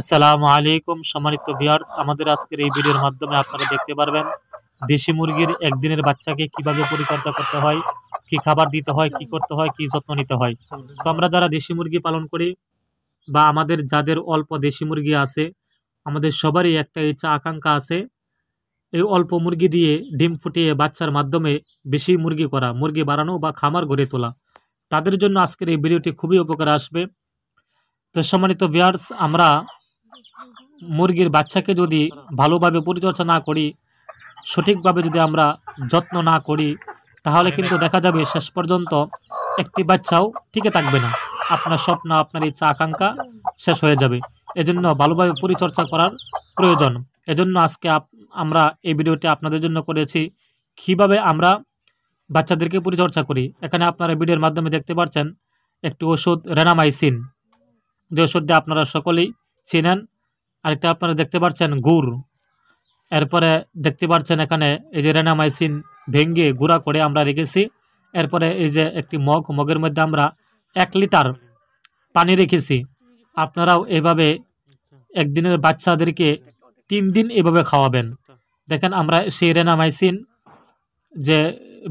আসসালামু আলাইকুম সম্মানিত ভিউয়ার্স আমাদের আজকের এই ভিডিওর মাধ্যমে আপনারা দেখতে পারবেন দেশি মুরগির একদিনের বাচ্চাকে কিভাবে পরিচর্যা করতে হয় কি খাবার দিতে হয় কি করতে হয় কি যত্ন নিতে হয় তো আমরা যারা দেশি মুরগি পালন করি বা আমাদের যাদের অল্প দেশি মুরগি আছে আমাদের সবারই একটা ইচ্ছা আকাঙ্ক্ষা আছে এই অল্প মুরগি দিয়ে ডিম ফুটিয়ে বাচ্চার মাধ্যমে বেশি মুরগি করা মুরগি বাড়ানো বা খামার গড়ে তোলা তাদের জন্য আজকের এই ভিডিওটি খুবই উপকার আসবে তো সম্মানিত ভিউয়ার্স আমরা মুরগির বাচ্চাকে যদি ভালোভাবে পরিচর্যা না করি সঠিকভাবে যদি আমরা যত্ন না করি তাহলে কিন্তু দেখা যাবে শেষ পর্যন্ত একটি বাচ্চাও ঠিকই থাকবে না আপনার স্বপ্ন আপনার ইচ্ছা আকাঙ্ক্ষা শেষ হয়ে যাবে এজন্য ভালোভাবে পরিচর্যা করার প্রয়োজন এজন্য আজকে আমরা এই ভিডিওটি আপনাদের জন্য করেছি কিভাবে আমরা বাচ্চাদেরকে পরিচর্যা করি এখানে আপনারা ভিডিওর মাধ্যমে দেখতে পাচ্ছেন একটি ওষুধ রেনামাইসিন যে ওষুধটি আপনারা সকলেই চেনেন আরেকটা আপনারা দেখতে পাচ্ছেন গুড় এরপরে দেখতে পাচ্ছেন এখানে এই যে রেনামাইসিন ভেঙ্গে গুঁড়া করে আমরা রেখেছি এরপরে এই যে একটি মগ মগের মধ্যে আমরা এক লিটার পানি রেখেছি আপনারাও এভাবে একদিনের বাচ্চাদেরকে তিন দিন এভাবে খাওয়াবেন দেখেন আমরা সেই রেনামাইসিন যে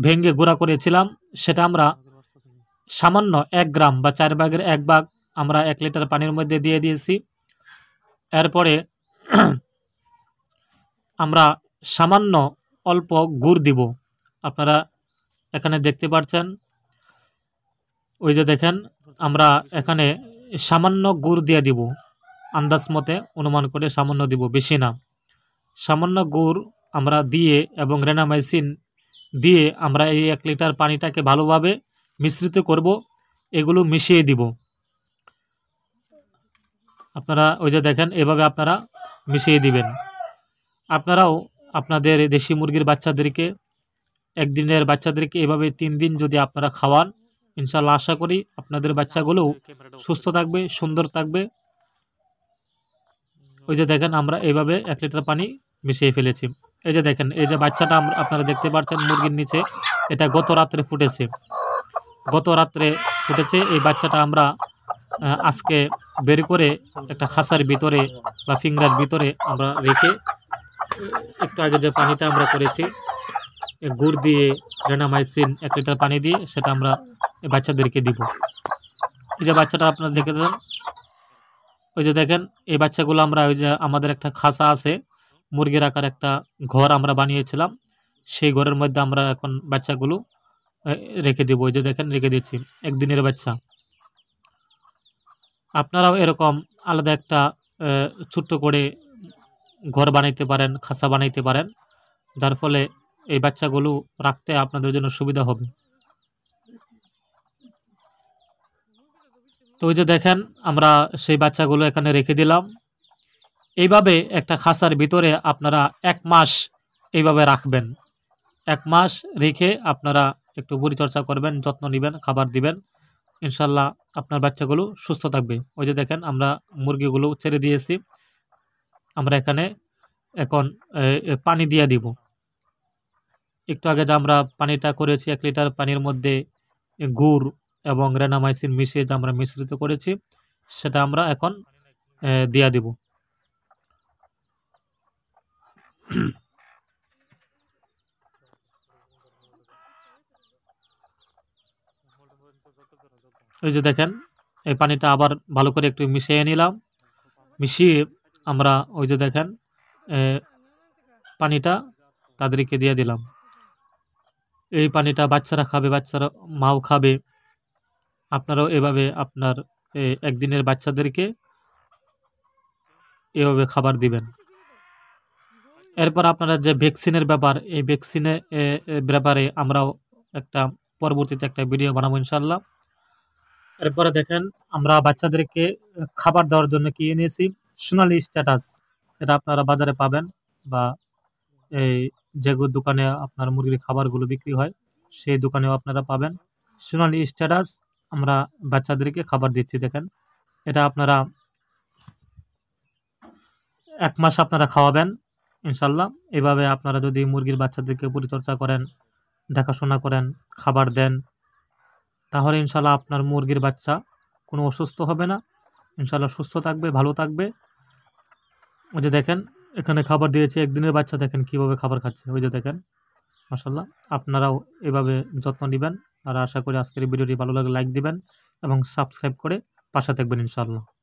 ভেঙ্গে গুঁড়া করেছিলাম সেটা আমরা সামান্য এক গ্রাম বা চার ভাগের এক ভাগ আমরা এক লিটার পানির মধ্যে দিয়ে দিয়েছি এরপরে আমরা সামান্য অল্প গুড় দিব আপনারা এখানে দেখতে পাচ্ছেন ওই যে দেখেন আমরা এখানে সামান্য গুড় দিয়ে দিব আন্দাজ মতে অনুমান করে সামান্য দিব বেশি না সামান্য গুড় আমরা দিয়ে এবং রেনামাইসিন দিয়ে আমরা এই এক লিটার পানিটাকে ভালোভাবে মিশ্রিত করব এগুলো মিশিয়ে দিব আপনারা ওই যে দেখেন এভাবে আপনারা মিশিয়ে দিবেন আপনারাও আপনাদের দেশি মুরগির বাচ্চাদেরকে একদিনের বাচ্চাদেরকে এভাবে তিন দিন যদি আপনারা খাওয়ান ইনশাল্লাহ আশা করি আপনাদের বাচ্চাগুলোও সুস্থ থাকবে সুন্দর থাকবে ওই যে দেখেন আমরা এইভাবে এক লিটার পানি মিশিয়ে ফেলেছি এই যে দেখেন এই যে বাচ্চাটা আমরা আপনারা দেখতে পাচ্ছেন মুরগির নিচে এটা গত রাত্রে ফুটেছে গত রাত্রে ফুটেছে এই বাচ্চাটা আমরা আজকে বের করে একটা খাসার ভিতরে বা ফিঙ্গার ভিতরে আমরা রেখে একটু আগে যে পানিটা আমরা করেছি গুড় দিয়ে রেনামাইসিন এক লিটার পানি দিয়ে সেটা আমরা বাচ্চাদেরকে দিব এই যে বাচ্চাটা আপনারা দেখে দেন ওই যে দেখেন এই বাচ্চাগুলো আমরা ওই যে আমাদের একটা খাসা আছে মুরগির আকার একটা ঘর আমরা বানিয়েছিলাম সেই ঘরের মধ্যে আমরা এখন বাচ্চাগুলো রেখে দেবো ওই যে দেখেন রেখে দিচ্ছি একদিনের বাচ্চা আপনারাও এরকম আলাদা একটা ছোট্ট করে ঘর বানাইতে পারেন খাসা বানাইতে পারেন যার ফলে এই বাচ্চাগুলো রাখতে আপনাদের জন্য সুবিধা হবে তো ওই যে দেখেন আমরা সেই বাচ্চাগুলো এখানে রেখে দিলাম এইভাবে একটা খাসার ভিতরে আপনারা এক মাস এইভাবে রাখবেন এক মাস রেখে আপনারা একটু পরিচর্যা করবেন যত্ন নেবেন খাবার দিবেন ইনশাল্লাহ আপনার বাচ্চাগুলো সুস্থ থাকবে ওই যে দেখেন আমরা মুরগিগুলো ছেড়ে দিয়েছি আমরা এখানে এখন পানি দিয়ে দিব একটু আগে যে আমরা পানিটা করেছি এক লিটার পানির মধ্যে গুড় এবং রেনামাইসিন মিশিয়ে যে আমরা মিশ্রিত করেছি সেটা আমরা এখন দিয়া দিব ওই যে দেখেন এই পানিটা আবার ভালো করে একটু মিশিয়ে নিলাম মিশিয়ে আমরা ওই যে দেখেন পানিটা তাদেরকে দিয়ে দিলাম এই পানিটা বাচ্চারা খাবে বাচ্চারা মাও খাবে আপনারাও এভাবে আপনার একদিনের বাচ্চাদেরকে এভাবে খাবার দিবেন এরপর আপনারা যে ভ্যাকসিনের ব্যাপার এই ভ্যাকসিনে ব্যাপারে আমরাও একটা পরবর্তীতে একটা ভিডিও বানাবো ইনশাল্লাহ এরপরে দেখেন আমরা বাচ্চাদেরকে খাবার দেওয়ার জন্য কি এনেছি সোনালি স্ট্যাটাস এটা আপনারা বাজারে পাবেন বা এই যে দোকানে আপনার মুরগির খাবারগুলো বিক্রি হয় সেই দোকানেও আপনারা পাবেন সোনালি স্ট্যাটাস আমরা বাচ্চাদেরকে খাবার দিচ্ছি দেখেন এটা আপনারা এক মাস আপনারা খাওয়াবেন ইনশাল্লাহ এভাবে আপনারা যদি মুরগির বাচ্চাদেরকে পরিচর্যা করেন দেখাশোনা করেন খাবার দেন তাহলে ইনশাল্লাহ আপনার মুরগির বাচ্চা কোনো অসুস্থ হবে না ইনশাল্লাহ সুস্থ থাকবে ভালো থাকবে ওই যে দেখেন এখানে খাবার দিয়েছি একদিনের বাচ্চা দেখেন কিভাবে খাবার খাচ্ছে ওই যে দেখেন মাসাল্লাহ আপনারাও এভাবে যত্ন নেবেন আর আশা করি আজকের ভিডিওটি ভালো লাগে লাইক দিবেন এবং সাবস্ক্রাইব করে পাশে থাকবেন ইনশাল্লাহ